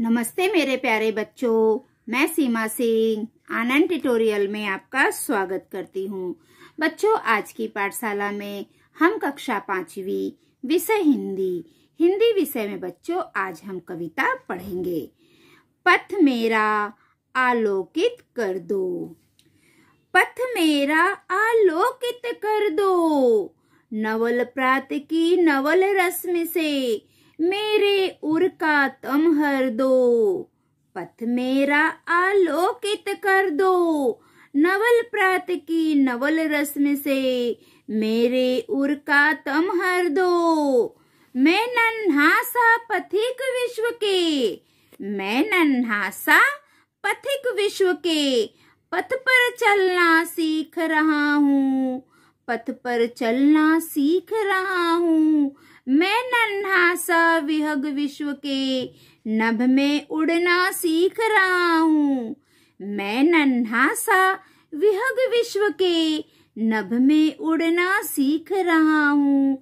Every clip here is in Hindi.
नमस्ते मेरे प्यारे बच्चों मैं सीमा सिंह आनंद ट्यूटोरियल में आपका स्वागत करती हूँ बच्चों आज की पाठशाला में हम कक्षा पांचवी विषय हिंदी हिंदी विषय में बच्चों आज हम कविता पढ़ेंगे पथ मेरा आलोकित कर दो पथ मेरा आलोकित कर दो नवल प्रात की नवल रस्म से मेरे उर का तम हर दो पथ मेरा आलोकित कर दो नवल प्रात की नवल रस्म से मेरे उर का तम हर दो मैं नन्हा सा पथिक विश्व के मैं नन्हा सा पथिक विश्व के पथ पर चलना सीख रहा हूँ पथ पर चलना सीख रहा हूँ मैं नन्हा सा विहग विश्व के नभ में उड़ना सीख रहा हूँ मैं नन्हा सा विहग विश्व के नभ में उड़ना सीख रहा हूँ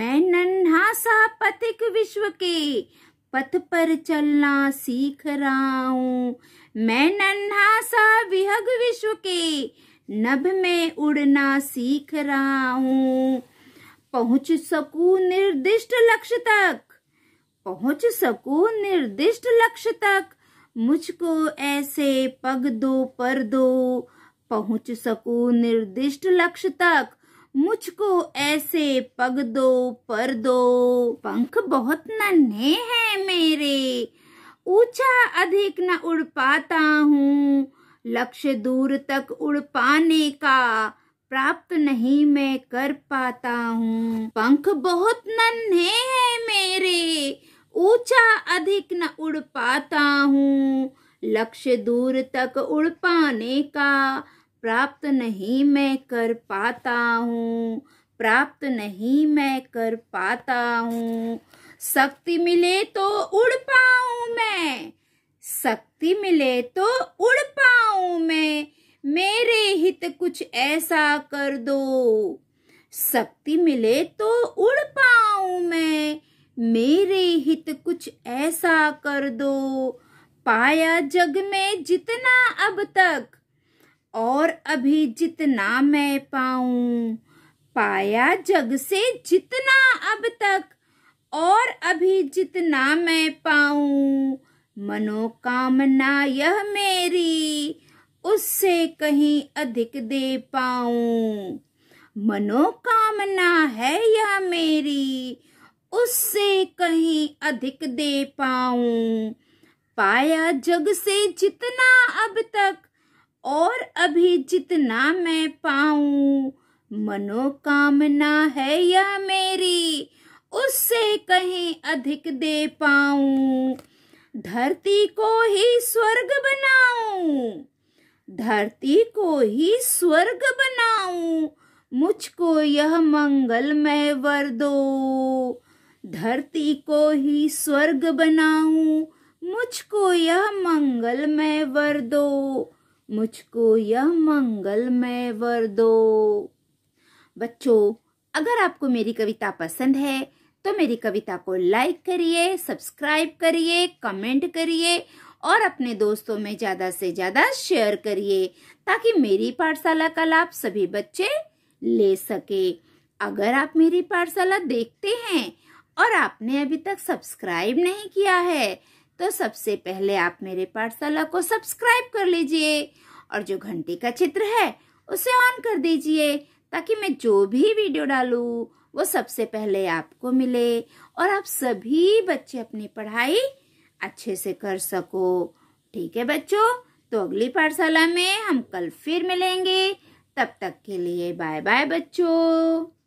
मैं नन्हा सा पथिक विश्व के पथ पर चलना सीख रहा हूँ मैं नन्हा सा विहग विश्व के नभ में उड़ना सीख रहा हूँ पहुंच सकू निर्दिष्ट लक्ष्य तक पहुंच सकू निर्दिष्ट लक्ष्य तक मुझको ऐसे पग दो पर दो पहुंच सकू निर्दिष्ट लक्ष्य तक मुझको ऐसे पग दो पर दो पंख बहुत नन्हे हैं मेरे ऊंचा अधिक न उड़ पाता हूँ लक्ष्य दूर तक उड़ पाने का प्राप्त नहीं मैं कर पाता हूँ पंख बहुत नन्हे हैं मेरे ऊंचा अधिक न उड़ पाता हूँ लक्ष्य दूर तक उड़ पाने का प्राप्त नहीं मैं कर पाता हूँ प्राप्त नहीं मैं कर पाता हूँ शक्ति मिले तो उड़ पाऊँ मैं शक्ति मिले तो उड़ पाऊँ मैं मेरे हित कुछ ऐसा कर दो शक्ति मिले तो उड़ पाऊं मैं मेरे हित कुछ ऐसा कर दो पाया जग में जितना अब तक और अभी जितना मैं पाऊं पाया जग से जितना अब तक और अभी जितना मैं पाऊं मनोकामना यह मेरी उससे कहीं अधिक दे पाऊं मनोकामना है यह मेरी उससे कहीं अधिक दे पाऊं पाया जग से जितना अब तक और अभी जितना मैं पाऊं मनोकामना है यह मेरी उससे कहीं अधिक दे पाऊं धरती को ही स्वर्ग बनाऊं धरती को ही स्वर्ग बनाऊं मुझको यह मंगलमय वर दो धरती को ही स्वर्ग बनाऊं मुझको यह मंगलमय वर दो मुझको यह मंगलमय वर दो बच्चों अगर आपको मेरी कविता पसंद है तो मेरी कविता को लाइक करिए सब्सक्राइब करिए कमेंट करिए और अपने दोस्तों में ज़्यादा से ज़्यादा शेयर करिए ताकि मेरी पाठशाला का लाभ सभी बच्चे ले सके अगर आप मेरी पाठशाला देखते हैं और आपने अभी तक सब्सक्राइब नहीं किया है तो सबसे पहले आप मेरे पाठशाला को सब्सक्राइब कर लीजिए और जो घंटी का चित्र है उसे ऑन कर दीजिए ताकि मैं जो भी वीडियो डालू वो सबसे पहले आपको मिले और आप सभी बच्चे अपनी पढ़ाई अच्छे से कर सको ठीक है बच्चों तो अगली पाठशाला में हम कल फिर मिलेंगे तब तक के लिए बाय बाय बच्चों